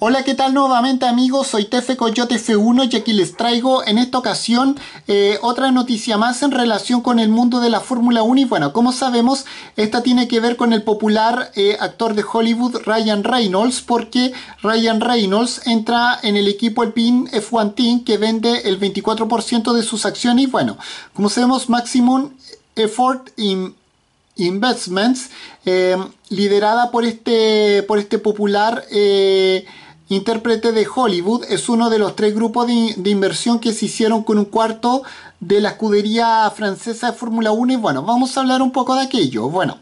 Hola, ¿qué tal nuevamente amigos? Soy Tefe Coyote F1 y aquí les traigo en esta ocasión eh, otra noticia más en relación con el mundo de la Fórmula 1 y bueno, como sabemos, esta tiene que ver con el popular eh, actor de Hollywood Ryan Reynolds porque Ryan Reynolds entra en el equipo Alpine F1 Team que vende el 24% de sus acciones y bueno, como sabemos, Maximum Effort in Investments, eh, liderada por este, por este popular eh, intérprete de Hollywood, es uno de los tres grupos de, de, inversión que se hicieron con un cuarto de la escudería francesa de Fórmula 1 y bueno, vamos a hablar un poco de aquello. Bueno,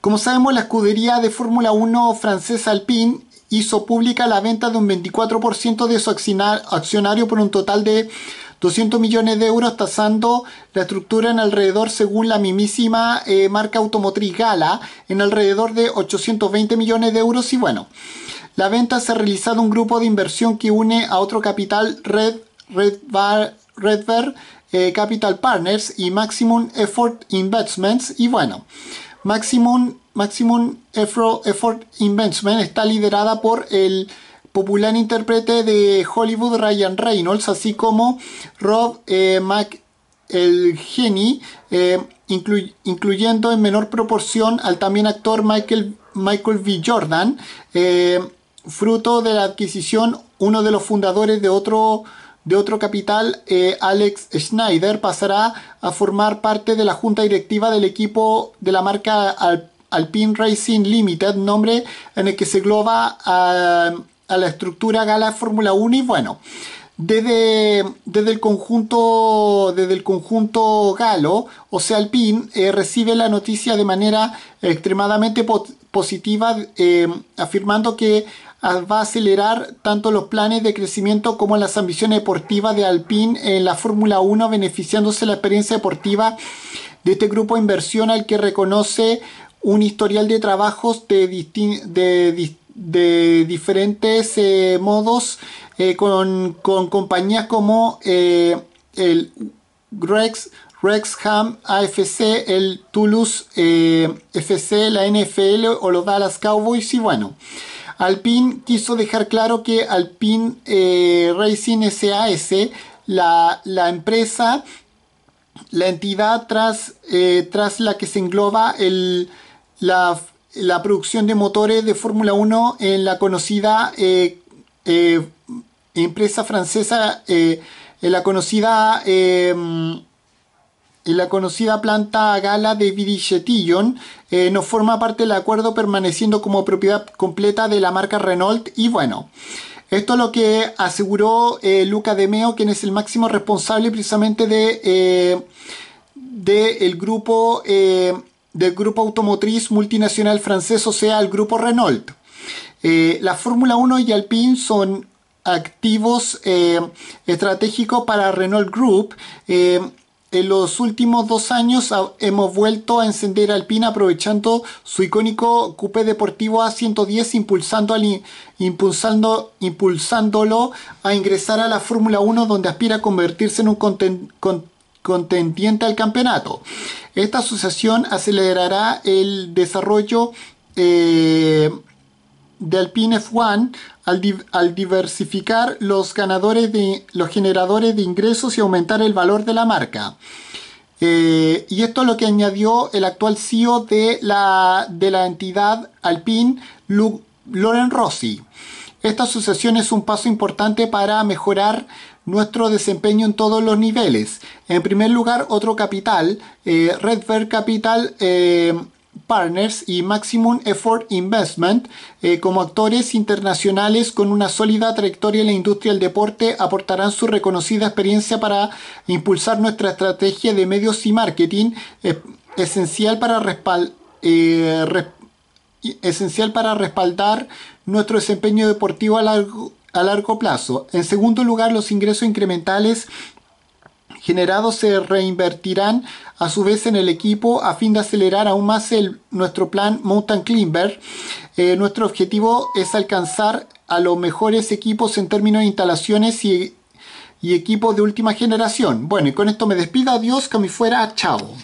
como sabemos la escudería de Fórmula 1 francesa Alpine hizo pública la venta de un 24% de su accionario por un total de 200 millones de euros tasando la estructura en alrededor, según la mismísima eh, marca automotriz Gala, en alrededor de 820 millones de euros y bueno. La venta se ha realizado un grupo de inversión que une a otro capital Red, Red Redver eh, Capital Partners y Maximum Effort Investments. Y bueno, Maximum, Maximum Effort Investment está liderada por el popular intérprete de Hollywood Ryan Reynolds, así como Rob eh, eh incluyendo en menor proporción al también actor Michael, Michael B. Jordan, eh, fruto de la adquisición uno de los fundadores de otro de otro capital, eh, Alex Schneider pasará a formar parte de la junta directiva del equipo de la marca Alpine Racing Limited, nombre en el que se globa... a ah, a la estructura Gala Fórmula 1 y bueno, desde, desde, el conjunto, desde el conjunto galo, o sea, Alpine eh, recibe la noticia de manera extremadamente positiva, eh, afirmando que va a acelerar tanto los planes de crecimiento como las ambiciones deportivas de Alpine en la Fórmula 1, beneficiándose la experiencia deportiva de este grupo de inversión al que reconoce un historial de trabajos de, distintos. de, de diferentes eh, modos eh, con, compañías como eh, el Rex, Rexham AFC, el Toulouse FC, la NFL o los Dallas Cowboys y bueno. Alpine quiso dejar claro que Alpine Racing SAS, la, empresa, la entidad tras, tras la que se engloba el, la la producción de motores de Fórmula 1 en la conocida eh, eh, empresa francesa, eh, en la conocida la conocida planta gala de Vidichetillon, nos forma parte del acuerdo permaneciendo como propiedad completa de la marca Renault y bueno. Esto es lo que aseguró Luca De Meo, quien es el máximo responsable precisamente de del grupo del grupo automotriz multinacional francés, o sea, el grupo Renault. Eh, la Fórmula 1 y Alpine son activos eh, estratégicos para Renault Group. Eh, en los últimos dos años hemos vuelto a encender Alpine aprovechando su icónico coupé deportivo A110 impulsando al, impulsando, impulsándolo a ingresar a la Fórmula 1 donde aspira a convertirse en un content contendiente al campeonato. Esta asociación acelerará el desarrollo eh, de Alpine F1 al, diversificar los ganadores de los generadores de ingresos y aumentar el valor de la marca. Eh, y esto es lo que añadió el actual CEO de la, de la entidad Alpine, Luke Loren Rossi. Esta asociación es un paso importante para mejorar nuestro desempeño en todos los niveles. En primer lugar, otro capital, eh, Capital eh, Partners y Maximum Effort Investment, eh, como actores internacionales con una sólida trayectoria en la industria del deporte, aportarán su reconocida experiencia para impulsar nuestra estrategia de medios y marketing, eh, esencial para respaldar esencial para respaldar nuestro desempeño deportivo a largo, a largo plazo. En segundo lugar, los ingresos incrementales generados se reinvertirán a su vez en el equipo a fin de acelerar aún más el, nuestro plan Mountain Climber. Eh, nuestro objetivo es alcanzar a los mejores equipos en términos de instalaciones y, equipos de última generación. Bueno, y con esto me despido. Adiós, que me fuera. Chao.